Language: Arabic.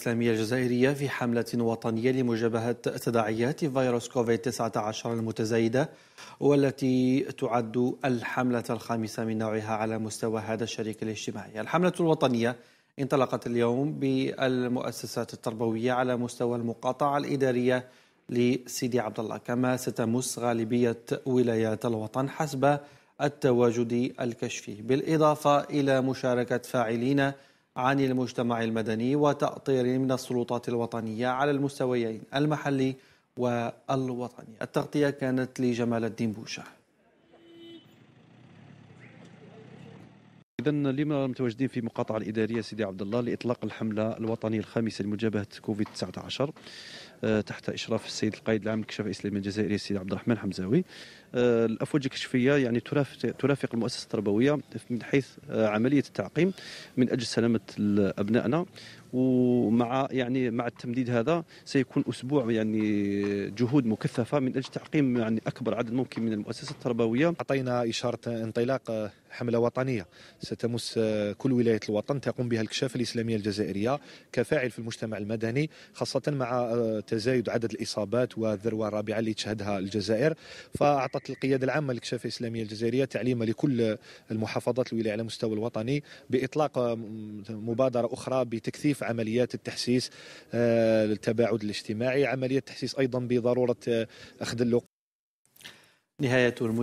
الإسلامية الجزائرية في حملة وطنية لمجابهة تداعيات فيروس كوفيد-19 المتزايدة والتي تعد الحملة الخامسة من نوعها على مستوى هذا الشريك الاجتماعي الحملة الوطنية انطلقت اليوم بالمؤسسات التربوية على مستوى المقاطعة الإدارية لسيدي عبد الله كما ستمس غالبية ولايات الوطن حسب التواجد الكشفي بالإضافة إلى مشاركة فاعلين عن المجتمع المدني وتأطير من السلطات الوطنية على المستويين المحلي والوطني التغطية كانت لجمال الدين بوشه إذا لما متواجدين في المقاطعه الإدارية سيدي عبد الله لإطلاق الحملة الوطنية الخامسة لمجابهة كوفيد 19 آه، تحت إشراف السيد القائد العام للكشف الإسلامي الجزائري السيد عبد الرحمن حمزاوي آه، الأفواج الكشفية يعني ترافق المؤسسة التربوية من حيث آه، عملية التعقيم من أجل سلامة أبنائنا ومع يعني مع التمديد هذا سيكون اسبوع يعني جهود مكثفه من اجل تعقيم يعني اكبر عدد ممكن من المؤسسات التربويه. اعطينا اشاره انطلاق حملة وطنية ستمس آه، كل ولاية الوطن تقوم بها الكشافة الإسلامية الجزائرية كفاعل في المجتمع المدني خاصة مع آه، تزايد عدد الإصابات والذروة الرابعة اللي تشهدها الجزائر فأعطت القيادة العامة للكشافة الإسلامية الجزائرية تعليم لكل المحافظات الولاية على مستوى الوطني بإطلاق آه، مبادرة أخرى بتكثيف عمليات التحسيس التباعد الاجتماعي عملية تحسيس أيضا بضرورة أخذ اللقاء نهاية المجال